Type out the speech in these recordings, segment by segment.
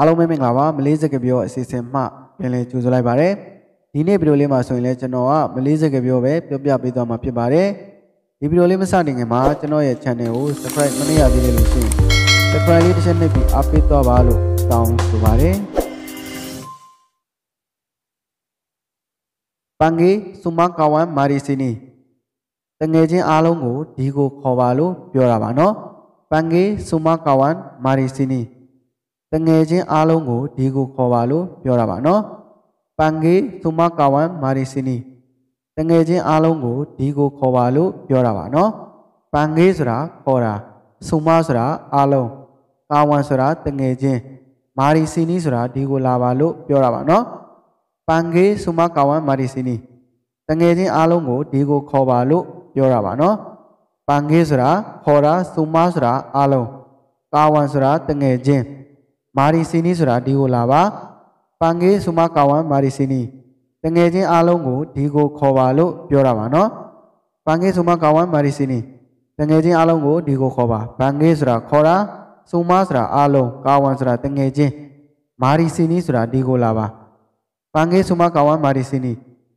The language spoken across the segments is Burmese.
အားလုံးပဲမင်္ဂလာပါမလေးစကားပြောအစီအစဉ်မှပြန်လည်ကြိုဆိုလိုက်ပါရစေ။ဒီနေ့ဗီဒီယိုလေးမှာဆိုရင်လည်းကျွန်တော်ကမလေးစကားပြောပဲပြောပြပေးသွားမှာဖြစ်ပါတယ်။ဒီဗီဒီယိုလေးမစတင်ခင်မှာကျွန်တော်ရဲ့ channel ကို subscribe မလုပ်ရသေးတယ်လို့ရှိရင် subscribe လေးတစ်ချက်နှိပ်ပြီးအားပေးသွားပါလို့တောင်းဆိုပါရစေ။ပန်ဂေစုမကဝန်မာရီစီနီတငယ်ချင်းအားလုံးကိုဒီကိုခေါ်ပါလို့ပြောတာပါနော်။ပန်ဂေစုမကဝန်မာရီစီနီတငယ်ချင်းအားလုံးကိုဒီကိုခေါ်ပါလို့ပြောတာပါနော်ပန်ဂေသုမကာဝန်မာရီစီနီတငယ်ချင်းအားလုံးကိုဒီကိုခေါ်ပါလို့ပြောတာပါနော်ပန်ဂေဆိုတာခေါ်တာသုမဆိုတာအားလုံးကာဝန်ဆိုတာတငယ်ချင်းမာရီစီနီဆိုတာဒီကိုလာပါလို့ပြောတာပါနော်ပန်ဂေသုမကာဝန်မာရီစီနီတငယ်ချင်းအားလုံးကိုဒီကိုခေါ်ပါလို့ပြောတာပါနော်ပန်ဂေဆိုတာခေါ်တာသုမဆိုတာအားလုံးကာဝန်ဆိုတာတငယ်ချင်းမာရီစီနီဆိုတာဒီကိုလာပါပန်ကေးဆူမကာဝမ်မာရီစီနီတငယ်ချင်းအားလုံးကိုဒီကိုခေါ်ပါလို့ပြောတာပါနော်ပန်ကေးဆူမကာဝမ်မာရီစီနီတငယ်ချင်းအားလုံးကိုဒီကိုခေါ်ပါပန်ကေးဆိုတာခေါ်တာဆူမဆိုတာအားလုံးကာဝမ်ဆိုတာတငယ်ချင်းမာရီစီနီဆိုတာဒီကိုလာပါပန်ကေးဆူမကာဝမ်မာရီစီနီ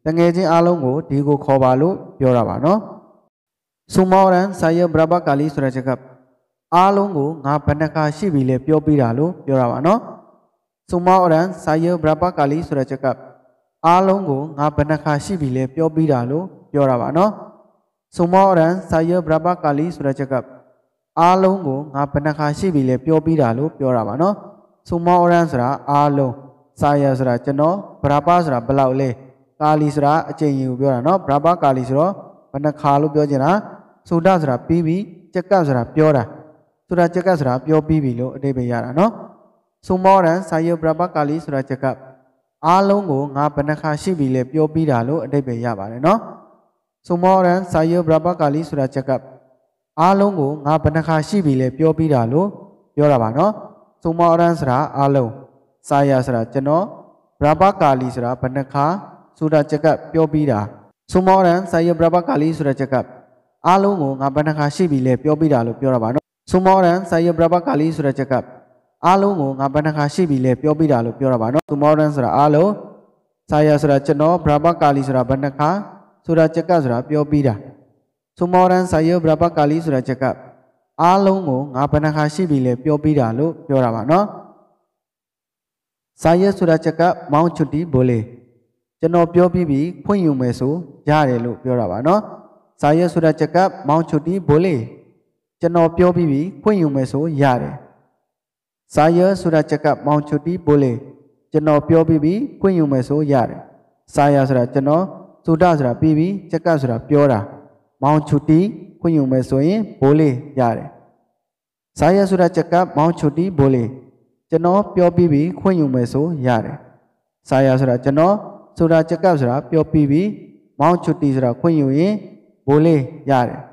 တငယ်ချင်းအားလုံးကိုဒီကိုခေါ်ပါလို့ပြောတာပါနော်ဆူမောရန်ဆိုင်ယဘရဘကာလီဆိုတဲ့ချက်ကအားလုံးကိုငါဘဏ္ဍကာရှိပြီလဲပြောပြတာလို့ပြောတာပါနော်ဆုမောရန်ဆာယေဘရပကာလီဆိုတဲ့ချက်ကအားလုံးကိုငါဘဏ္ဍကာရှိပြီလဲပြောပြတာလို့ပြောတာပါနော်ဆုမောရန်ဆာယေဘရပကာလီဆိုတဲ့ချက်ကအားလုံးကိုငါဘဏ္ဍကာရှိပြီလဲပြောပြတာလို့ပြောတာပါနော်ဆုမောရန်ဆိုတာအားလုံးဆာယေဆိုတာကျွန်တော်ဘရပဆိုတာဘယ်လောက်လဲကာလီဆိုတာအချိန်ယူပြောတာနော်ဘရပကာလီဆိုတော့ဘဏ္ဍကာလို့ပြောချင်တာဆိုတာဆိုတာပြီးပြီးချက်ကပ်ဆိုတာပြောတာဆိုတာချက်ကဆိုတာပြောပြီးပြီလို့အတိပ္ပယ်ရတာနော်ဆုမောရန်ဆာယောပရပကာလီဆိုတာချက်ကအားလုံးကိုငါဘဏ္ဍခါရှိပြီလေပြောပြီးတာလို့အတိပ္ပယ်ရပါတယ်နော်ဆုမောရန်ဆာယောပရပကာလီဆိုတာချက်ကအားလုံးကိုငါဘဏ္ဍခါရှိပြီလေပြောပြီးတာလို့ပြောတာပါနော်ဆုမောရန်ဆိုတာအားလုံးဆာယာဆိုတာကျွန်တော်ပရပကာလီဆိုတာဘဏ္ဍခါဆိုတာချက်ကပြောပြီးတာဆုမောရန်ဆာယောပရပကာလီဆိုတာချက်ကအားလုံးကိုငါဘဏ္ဍခါရှိပြီလေပြောပြီးတာလို့ပြောတာပါနော် Semua orang saya berapa kali sudah cakap. Alu mu ngapa nak kasih bila piobi dah lu piora bano. Semua orang sudah alu. Saya sudah ceno berapa kali sudah benda sudah cakap sudah piobi dah. Semua orang saya berapa kali sudah cakap. Alu mu ngapa nak kasih bila piobi dah lu piora bano. Saya sudah cakap mau cuti boleh. Cenoh piobi bi kuyu mesu jahre lu piora bano. Saya sudah cakap mau cuti boleh. ကျွန်တော်ပြောပြီးပြီခွင့်ယူမယ်ဆိုရတယ်ဇာယဆိုတဲ့ချက်ကမောင်ချူတီပိုလေကျွန်တော်ပြောပြီးပြီခွင့်ယူမယ်ဆိုရတယ်ဇာယဆိုတာကျွန်တော်သူဒဆိုတာပြီးပြီချက်ကဆိုတာပြောတာမောင်ချူတီခွင့်ယူမယ်ဆိုရင်ဘိုးလေးရတယ်ဇာယဆိုတဲ့ချက်ကမောင်ချူတီဘိုးလေးကျွန်တော်ပြောပြီးပြီခွင့်ယူမယ်ဆိုရတယ်ဇာယဆိုတာကျွန်တော်ဆိုတာချက်ကဆိုတာပြောပြီးပြီမောင်ချူတီဆိုတာခွင့်ယူရင်ဘိုးလေးရတယ်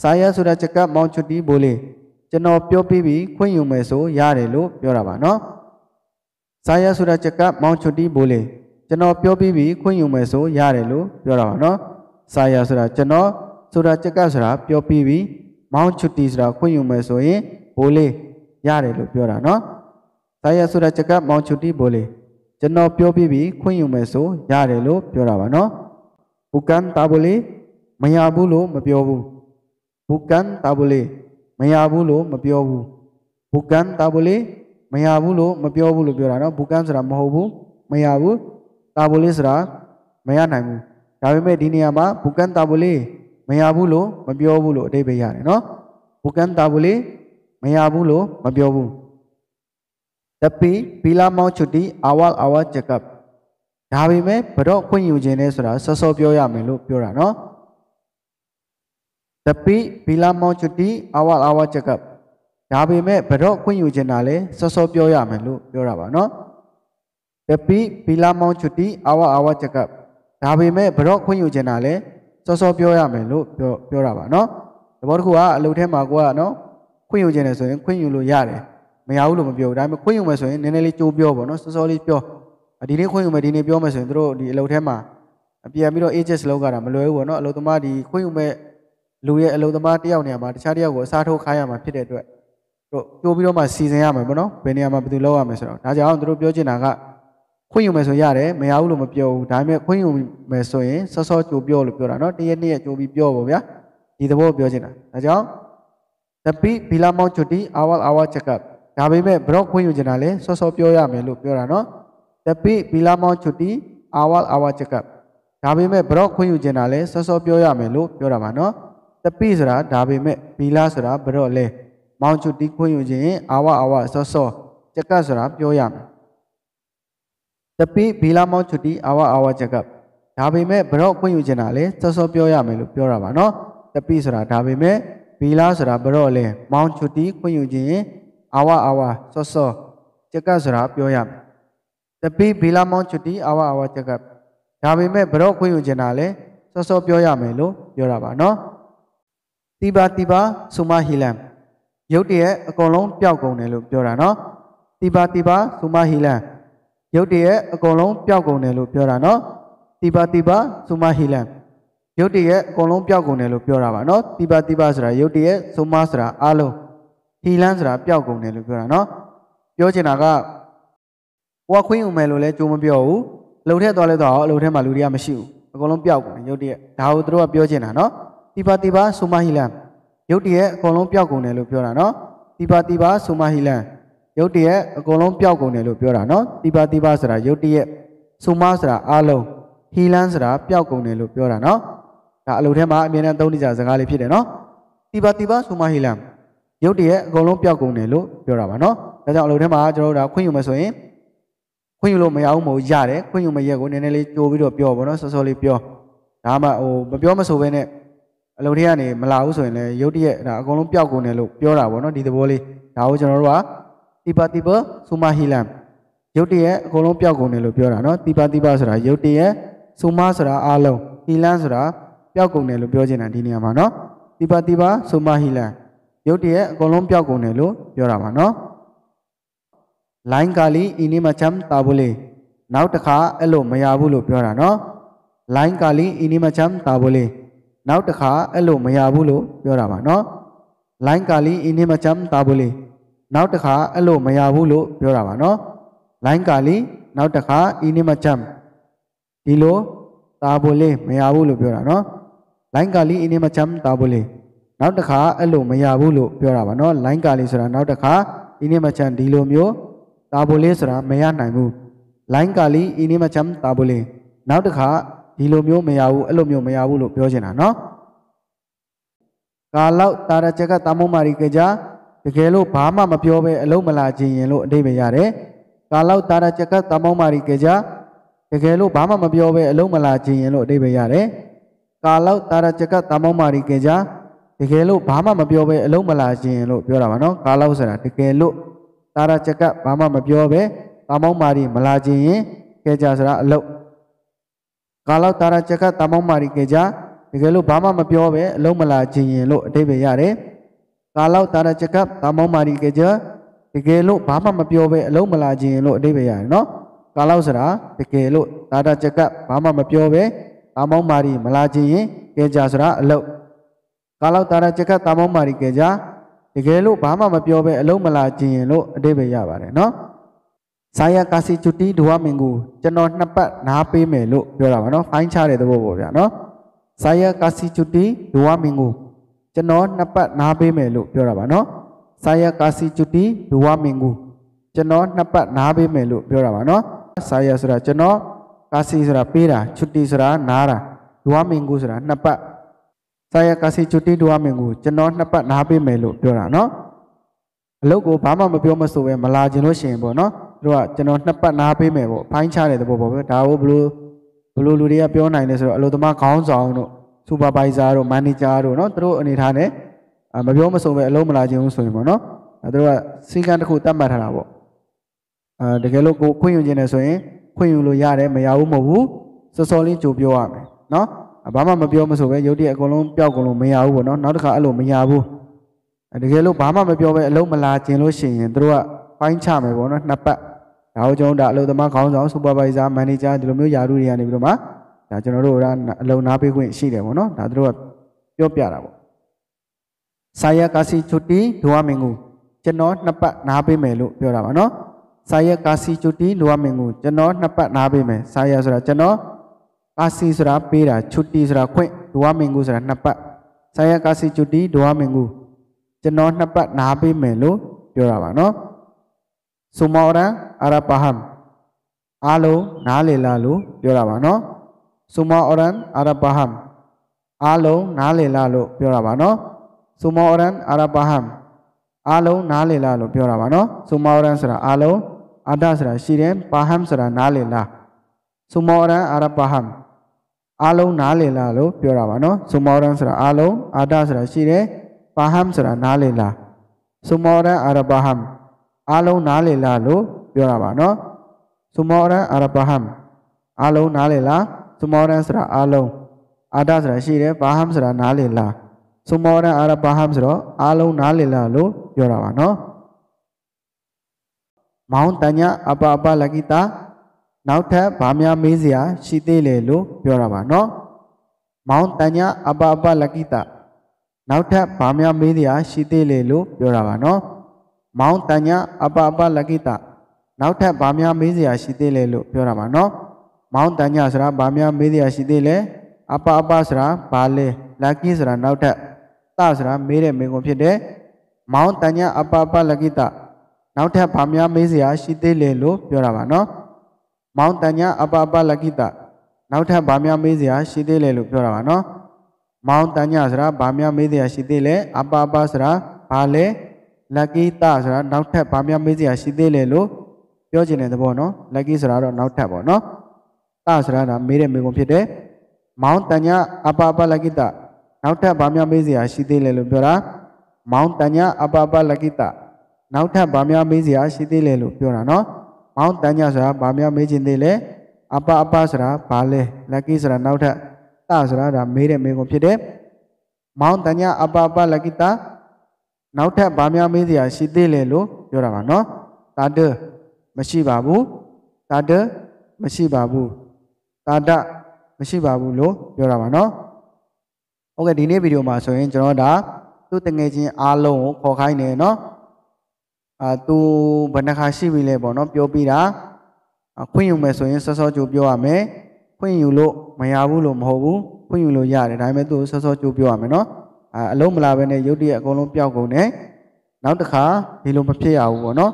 စာရဆိုတာချက်ကမောင်ချွတ်တီးဘိုးလေးကျွန်တော်ပြောပြပြီးခွင့်ယူမယ်ဆိုရတယ်လို့ပြောတာပါနော်စာရဆိုတာချက်ကမောင်ချွတ်တီးဘိုးလေးကျွန်တော်ပြောပြပြီးခွင့်ယူမယ်ဆိုရတယ်လို့ပြောတာပါနော်စာရဆိုတာကျွန်တော်ဆိုတာချက်ကဆိုတာပြောပြပြီးမောင်ချွတ်တီးဆိုတာခွင့်ယူမယ်ဆိုရင်ဘိုးလေးရတယ်လို့ပြောတာနော်စာရဆိုတာချက်ကမောင်ချွတ်တီးဘိုးလေးကျွန်တော်ပြောပြပြီးခွင့်ယူမယ်ဆိုရတယ်လို့ပြောတာပါနော်ဘူကန်တာဘိုးလေးမရဘူးလို့မပြောဘူးဘူကန်တာဘူလေမရဘူးလို့မပြောဘူးဘူကန်တာဘူလေမရဘူးလို့မပြောဘူးလို့ပြောတာနော်ဘူကန်ဆိုတာမဟုတ်ဘူးမရဘူးတာဘူလေဆိုတာမရနိုင်ဘူးဒါပေမဲ့ဒီနေရာမှာဘူကန်တာဘူလေမရဘူးလို့မပြောဘူးလို့အတိတ်ပဲရတယ်နော်ဘူကန်တာဘူလေမရဘူးလို့မပြောဘူးတပီဘီလာမောင်ချွတီအဝါအဝါချက်ပ်ဒါပေမဲ့ဘတော့ခွင့်ယူခြင်းလဲဆိုတာစောစောပြောရမယ်လို့ပြောတာနော် Tapi bila mau cuti awal-awal cakap ဒါပေမဲ့ဘရော့ခွင့်ယူချင်တာလဲစောစောပြောရမယ်လို့ပြောတာပါနော် Tapi bila mau cuti awal-awal cakap ဒါပေမဲ့ဘရော့ခွင့်ယူချင်တာလဲစောစောပြောရမယ်လို့ပြောပြောတာပါနော်တဘောတစ်ခုကအလုပ်ထဲမှာကိုကနော်ခွင့်ယူခြင်းနဲ့ဆိုရင်ခွင့်ယူလို့ရတယ်မရဘူးလို့မပြောဘူးဒါပေမဲ့ခွင့်ယူမယ်ဆိုရင်နည်းနည်းလေးကြိုးပြောပေါ့နော်စောစောလေးပြောဒီနေ့ခွင့်ယူမယ်ဒီနေ့ပြောမယ်ဆိုရင်တို့ဒီအလုပ်ထဲမှာပြန်ပြီးတော့ ages လောက်ကတာမလွယ်ဘူးပေါ့နော်အလုပ်သမားဒီခွင့်ယူမဲ့လူရဲ့အလုံသမားတယောက်နေရာမှာတခြားတယောက်ကိုအစားထိုးခိုင်းရမှာဖြစ်တဲ့အတွက်တို့ပြိုးပြီးတော့မှစီစဉ်ရမှာပေါ့နော်ဘယ်နေရာမှာဘယ်သူလောက်ရမှာဆိုတော့ဒါကြောင့်တို့ပြောချင်တာကခွင့်ယူမယ်ဆိုရတယ်မရဘူးလို့မပြောဘူးဒါပေမဲ့ခွင့်ယူမယ်ဆိုရင်စောစောကြိုပြောလို့ပြောတာနော်တရက်နှစ်ရက်ကြိုပြီးပြောပါဗျာဒီသဘောပြောချင်တာဒါကြောင့် the p bila mau chuti awal awal check up ဒါပေမဲ့ဘရော့ခွင့်ယူချင်တာလဲစောစောပြောရမယ်လို့ပြောတာနော် the p bila mau chuti awal awal check up ဒါပေမဲ့ဘရော့ခွင့်ယူချင်တာလဲစောစောပြောရမယ်လို့ပြောတာပါနော်တပိဆိုတာဒါပေမဲ့ဘီလာဆိုတာဘရော့လဲမောင်ချူတီးခွင့်ယူခြင်းအာဝအာဝဆော့ဆော့ကြက်ကပ်ဆိုတာပြောရမယ်တပိဘီလာမောင်ချူတီးအာဝအာဝကြက်ကပ်ဒါပေမဲ့ဘရော့ခွင့်ယူခြင်းတာလဲဆော့ဆော့ပြောရမယ်လို့ပြောတာပါနော်တပိဆိုတာဒါပေမဲ့ဘီလာဆိုတာဘရော့လဲမောင်ချူတီးခွင့်ယူခြင်းအာဝအာဝဆော့ဆော့ကြက်ကပ်ဆိုတာပြောရမယ်တပိဘီလာမောင်ချူတီးအာဝအာဝကြက်ကပ်ဒါပေမဲ့ဘရော့ခွင့်ယူခြင်းတာလဲဆော့ဆော့ပြောရမယ်လို့ပြောတာပါနော်တိပါတိပါဆုမဟီလန်ရုပ်တရက်အကုန်လုံးပျောက်ကုန်တယ်လို့ပြောတာနော်တိပါတိပါဆုမဟီလန်ရုပ်တရက်အကုန်လုံးပျောက်ကုန်တယ်လို့ပြောတာနော်တိပါတိပါဆုမဟီလန်ရုပ်တရက်အကုန်လုံးပျောက်ကုန်တယ်လို့ပြောတာပါနော်တိပါတိပါဆိုတာရုပ်တရက်ဆုမဆိုတာအလုံးဟီလန်ဆိုတာပျောက်ကုန်တယ်လို့ပြောတာနော် ပြောချင်တာကဝါခွင်းဦးမယ်လို့လည်းကြိုးမပြောဘူးအလုပ်ထက်သွားလဲသွားအောင်အလုပ်ထက်မှာလူတွေကမရှိဘူးအကုန်လုံးပျောက်ကုန်တယ်ရုပ်တရက်ဒါကိုသူတို့ကပြောချင်တာနော်တိပါတိပါဆုမဟိလံရုတ်တရက်အကုန်လုံးပျောက်ကုန်တယ်လို့ပြောတာနော်တိပါတိပါဆုမဟိလံရုတ်တရက်အကုန်လုံးပျောက်ကုန်တယ်လို့ပြောတာနော်တိပါတိပါဆိုတာရုတ်တရက်ဆုမဆိုတာအလုံးဟီလန်းဆိုတာပျောက်ကုန်တယ်လို့ပြောတာနော်ဒါအလုပ်ထဲမှာအမြဲတမ်းသုံးနေကြစကားလေးဖြစ်တယ်နော်တိပါတိပါဆုမဟိလံရုတ်တရက်အကုန်လုံးပျောက်ကုန်တယ်လို့ပြောတာပါနော်ဒါကြောင့်အလုပ်ထဲမှာကျွန်တော်တို့ဒါခွင့်ယူမယ်ဆိုရင်ခွင့်ယူလို့မရဘူးမဟုတ်ရတယ်ခွင့်ယူမရကိုနည်းနည်းလေးကြိုးပြီးတော့ပြောပါတော့စောစောလေးပြောဒါမှဟိုမပြောမဆိုဘဲနဲ့အလုပ်တွေကနေမလာဘူးဆိုရင်လည်းရုတ်တရက်ဒါအကုန်လုံးပျောက်ကုန်တယ်လို့ပြောတာပေါ့နော်ဒီသဘောလေးဒါကိုကျွန်တော်တို့ကတိပါတိပါဆူမာဟီလမ်ရုတ်တရက်အကုန်လုံးပျောက်ကုန်တယ်လို့ပြောတာနော်တိပါတိပါဆိုတာရုတ်တရက်ဆူမာဆိုတာအလုံးဟီလမ်ဆိုတာပျောက်ကုန်တယ်လို့ပြောချင်တာဒီနေရာမှာနော်တိပါတိပါဆူမာဟီလမ်ရုတ်တရက်အကုန်လုံးပျောက်ကုန်တယ်လို့ပြောတာပါနော်လိုင်းကာလီအင်းနီမချမ်တာဘူလီနောက်တစ်ခါအဲ့လိုမရဘူးလို့ပြောတာနော်လိုင်းကာလီအင်းနီမချမ်တာဘူလီနောက်တစ်ခါအဲ့လိုမရဘူးလို့ပြောတာပါနော်လိုင်းကာလီအင်းနေမချမ်တာဘူးလေနောက်တစ်ခါအဲ့လိုမရဘူးလို့ပြောတာပါနော်လိုင်းကာလီနောက်တစ်ခါအင်းနေမချမ်ဒီလိုတာဘူးလေမရဘူးလို့ပြောတာနော်လိုင်းကာလီအင်းနေမချမ်တာဘူးလေနောက်တစ်ခါအဲ့လိုမရဘူးလို့ပြောတာပါနော်လိုင်းကာလီဆိုတာနောက်တစ်ခါအင်းနေမချမ်ဒီလိုမျိုးတာဘူးလေဆိုတာမရနိုင်ဘူးလိုင်းကာလီအင်းနေမချမ်တာဘူးလေနောက်တစ်ခါဒီလိုမျိုးမရဘူးအဲ့လိုမျိုးမရဘူးလို့ပြောချင်တာနော်ကာလောက်တာရချက်ကတမုံမာရီကကြတကယ်လို့ဘာမှမပြောပဲအလုံးမလာခြင်းရင်လို့အတိတ်ပဲရတယ်ကာလောက်တာရချက်ကတမုံမာရီကကြတကယ်လို့ဘာမှမပြောပဲအလုံးမလာခြင်းရင်လို့အတိတ်ပဲရတယ်ကာလောက်တာရချက်ကတမုံမာရီကကြတကယ်လို့ဘာမှမပြောပဲအလုံးမလာခြင်းရင်လို့ပြောတာပါနော်ကာလောက်ဆိုတာတကယ်လို့တာရချက်ကဘာမှမပြောပဲတမုံမာရီမလာခြင်းရင်ကကြဆိုတာအလုံးကာလောက်တာရာချက်ကတမောင်းမာရီကေကြတကယ်လို့ဘာမှမပြောပဲအလုံးမလာခြင်းရင်လို့အတိပ္ပယ်ရတယ်ကာလောက်တာရာချက်ကတမောင်းမာရီကေကြတကယ်လို့ဘာမှမပြောပဲအလုံးမလာခြင်းရင်လို့အတိပ္ပယ်ရတယ်နော်ကာလောက်ဆိုတာတကယ်လို့တာရာချက်ကဘာမှမပြောပဲတမောင်းမာရီမလာခြင်းရင်ကေကြဆိုတာအလုံးကာလောက်တာရာချက်ကတမောင်းမာရီကေကြတကယ်လို့ဘာမှမပြောပဲအလုံးမလာခြင်းရင်လို့အတိပ္ပယ်ရပါတယ်နော်ဇာယကာစီချူတီဒူဝမင်ကိုကျွန်တော်နှစ်ပတ်နားပေးမယ်လို့ပြောတာပါနော်ဖိုင်းချတဲ့သဘောပေါ့ဗျာနော်ဇာယကာစီချူတီဒူဝမင်ကိုကျွန်တော်နှစ်ပတ်နားပေးမယ်လို့ပြောတာပါနော်ဇာယကာစီချူတီဒူဝမင်ကိုကျွန်တော်နှစ်ပတ်နားပေးမယ်လို့ပြောတာပါနော်ဇာယဆိုတာကျွန်တော်ကာစီဆိုတာပေးတာချူတီဆိုတာနားတာဒူဝမင်ကိုဆိုတာနှစ်ပတ်ဇာယကာစီချူတီဒူဝမင်ကိုကျွန်တော်နှစ်ပတ်နားပေးမယ်လို့ပြောတာနော်အလုပ်ကိုဘာမှမပြောမဆိုပဲမလာခြင်းလို့ရှိရင်ပေါ့နော်တို့ကကျွန်တော်နှစ်ပတ်နားပေးမယ်ပေါ့ဖိုင်းချတဲ့သဘောပေါ့ဗျဒါကိုဘလို့ဘလို့လူတွေကပြောနိုင်လဲဆိုတော့အလုပ်သမားခေါင်းဆောင်တို့စူပါဗိုက်ဇာတို့မန်နေဂျာတို့နော်သူတို့အနေထားနဲ့မပြောမဆိုပဲအလုပ်မလာခြင်းဘူးဆိုရင်ပေါ့နော်သူတို့ကစီကံတစ်ခုတတ်မှတ်ထားတာပေါ့အာတကယ်လို့ကိုခွင့်ယူခြင်းနဲ့ဆိုရင်ခွင့်ယူလို့ရတယ်မရဘူးမဟုတ်ဘူးစောစောလေးကြိုပြောရမယ်နော်ဘာမှမပြောမဆိုပဲရုပ်တရက်အကုန်လုံးပျောက်ကုန်လို့မရဘူးပေါ့နော်နောက်တစ်ခါအဲ့လိုမရဘူးတကယ်လို့ဘာမှမပြောပဲအလုံးမလာကျင်လို့ရှိရင်တို့ကပိုင်းချမယ်ပေါ့နော်နှစ်ပတ်ဒါကိုကျွန်တော်တို့ဒါအလုပ်သမားခေါင်းဆောင် supervisor manager ဒီလိုမျိုးယာရုတွေကနေပြီးတော့မှဒါကျွန်တော်တို့ကအလုံနာပေးခွင့်ရှိတယ်ပေါ့နော်ဒါတို့ကပြောပြတာပေါ့ဆာယကာစီချူတီဒွာမင်ကိုကျွန်တော်နှစ်ပတ်နားပေးမယ်လို့ပြောတာပါနော်ဆာယကာစီချူတီဒွာမင်ကိုကျွန်တော်နှစ်ပတ်နားပေးမယ်ဆာယဆိုတာကျွန်တော်ကာစီဆိုတာပေးတာချူတီဆိုတာခွင့်ဒွာမင်ကိုဆိုတာနှစ်ပတ်ဆာယကာစီချူတီဒွာမင်ကိုကျွန်တော်နှစ်ပတ်နားပေးမယ်လို့ပြောတာပါနော် Semua orang Arab paham. Alo, nale lalu, biar apa no? Semua orang Arab paham. Alo, nale lalu, biar apa no? Semua orang Arab paham. Alo, nale lalu, biar apa no? Semua orang serah. Alo, ada serah. Siren, paham serah, nale lah. Semua orang Arab paham. Alo, nale lalu, biar apa no? Semua orang serah. Alo, ada serah. Siren, paham serah, nale lah. Semua orang Arab paham. အားလုံးနားလည်လားလို့ပြောတာပါနော်စမောရန်အာရဘာဟမ်အားလုံးနားလည်လားစမောရန်ဆိုတာအားလုံးအာဒဆိုတာရှိတယ်ဘာဟမ်ဆိုတာနားလည်လားစမောရန်အာရဘာဟမ်ဆိုတော့အားလုံးနားလည်လားလို့ပြောတာပါနော်မောင်တညာအပအပလကိတာနောက်ထပ်ဗာမများမေးစရာရှိသေးလေလို့ပြောတာပါနော်မောင်တညာအပအပလကိတာနောက်ထပ်ဗာမများမေးစရာရှိသေးလေလို့ပြောတာပါနော်မောင်တညာအပအပလကိတနောက်ထပ်ဗာများမေးစရာ ရှိသေးလဲလို့ပြောတာပါနော် မောင်တညာဆိုတာဗာများမေးစရာ ရှိသေးလဲအပအပဆိုတာဗာလဲလကိဆိုတာနောက်ထပ်တဆိုတာမေးတဲ့မေကွန်ဖြစ်တယ်မောင်တညာအပအပလကိတနောက်ထပ်ဗာများမေးစရာရှိသေးလဲလို့ပြောတာပါနော်မောင်တညာအပအပလကိတနောက်ထပ်ဗာများမေးစရာရှိသေးလဲလို့ပြောတာပါနော်မောင်တညာဆိုတာဗာများမေးစရာရှိသေးလဲအပအပဆိုတာဗာလဲလက်ကိတဆိုတာနောက်ထပ်ဘာများမေးစရာရှိသေးလဲလို့ပြောချင်တဲ့သဘောနော်လက်ကိဆိုတာတော့နောက်ထပ်ပေါ့နော်တဆိုတာကမေးတဲ့မေးခွန်းဖြစ်တယ်မောင်းတညာအပပလက်ကိတနောက်ထပ်ဘာများမေးစရာရှိသေးလဲလို့ပြောတာမောင်းတညာအပပလက်ကိတနောက်ထပ်ဘာများမေးစရာရှိသေးလဲလို့ပြောတာနော်မောင်းတညာဆိုတာဘာများမေးချင်သေးလဲအပအပဆိုတာဘာလဲလက်ကိဆိုတာနောက်ထပ်တဆိုတာဒါမေးတဲ့မေးခွန်းဖြစ်တယ်မောင်းတညာအပပလက်ကိတနောက်ထပ်ဗာများမေးစရာရှိသေးလဲလို့ပြောတာပါနော်တာတမရှိပါဘူးတာတမရှိပါဘူးတာတမရှိပါဘူးလို့ပြောတာပါနော်ဟုတ်ကဲ့ဒီနေ့ဗီဒီယိုမှာဆိုရင်ကျွန်တော်ဒါသူ့တငယ်ချင်းအားလုံးကိုခေါ်ခိုင်းတယ်နော်အာသူဘယ်နှခါရှိပြီလဲပေါ့နော်ပြောပြတာခွင့်ယူမယ်ဆိုရင်စောစောကြိုပြောရမယ်ခွင့်ယူလို့မရဘူးလို့မဟုတ်ဘူးခွင့်ယူလို့ရတယ်ဒါပေမဲ့သူ့စောစောကြိုပြောရမယ်နော်အာအလုံးမလာဘဲနဲ့ရုပ်တရက်အကုန်လုံးပျောက်ကုန်တယ်နောက်တစ်ခါဒီလိုမဖြစ်ရဘူးပေါ့နော်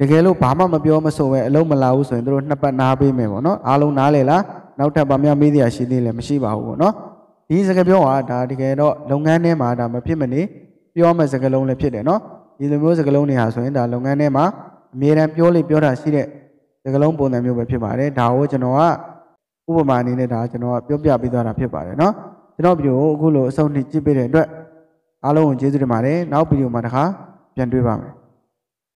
တကယ်လို့ဘာမှမပြောမဆိုပဲအလုံးမလာဘူးဆိုရင်တို့နှစ်ပတ်နားပေးမယ်ပေါ့နော်အားလုံးနားလေလားနောက်ထပ်ဘာမှမေးစရာရှိသေးလဲမရှိပါဘူးပေါ့နော်ဒီစကားပြောတာဒါတကယ်တော့လုပ်ငန်းထဲမှာဒါမဖြစ်မနေပြောမဲ့စကားလုံးလည်းဖြစ်တယ်နော်ဒီလိုမျိုးစကားလုံးတွေဟာဆိုရင်ဒါလုပ်ငန်းထဲမှာအမြဲတမ်းပြောလေပြောတာရှိတဲ့စကားလုံးပုံစံမျိုးပဲဖြစ်ပါတယ်ဒါကိုကျွန်တော်ကဥပမာအနေနဲ့ဒါကျွန်တော်ကပြောပြပေးသွားတာဖြစ်ပါတယ်နော်ကျွန်တော်ဗီဒီယိုအခုလိုအဆုံးထိကြည့်ပေးတဲ့အတွက်အားလုံးကိုကျေးဇူးတင်ပါတယ်နောက်ဗီဒီယိုမှာတခါပြန်တွေ့ပါမယ်